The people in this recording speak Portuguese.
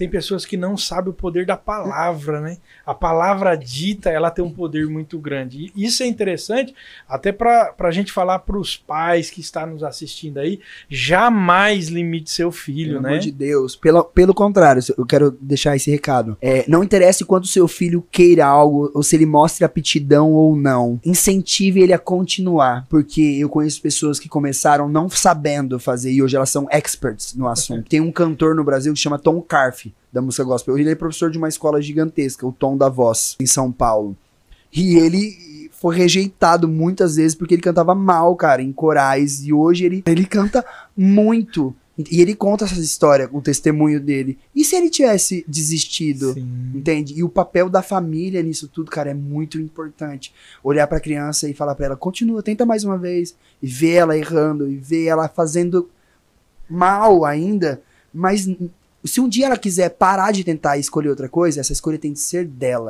tem pessoas que não sabem o poder da palavra, né? A palavra dita, ela tem um poder muito grande. E isso é interessante, até para a gente falar para os pais que estão nos assistindo aí, jamais limite seu filho, pelo né? Pelo amor de Deus. Pelo, pelo contrário, eu quero deixar esse recado. É, não interessa quanto seu filho queira algo, ou se ele mostre aptidão ou não. Incentive ele a continuar, porque eu conheço pessoas que começaram não sabendo fazer e hoje elas são experts no assunto. tem um cantor no Brasil que chama Tom Carfe da música gospel. Ele é professor de uma escola gigantesca, o Tom da Voz, em São Paulo. E ele foi rejeitado muitas vezes porque ele cantava mal, cara, em corais. E hoje ele, ele canta muito. E ele conta essa história, o testemunho dele. E se ele tivesse desistido? Sim. Entende? E o papel da família nisso tudo, cara, é muito importante. Olhar pra criança e falar pra ela: continua, tenta mais uma vez. E ver ela errando, e ver ela fazendo mal ainda, mas se um dia ela quiser parar de tentar e escolher outra coisa, essa escolha tem de ser dela.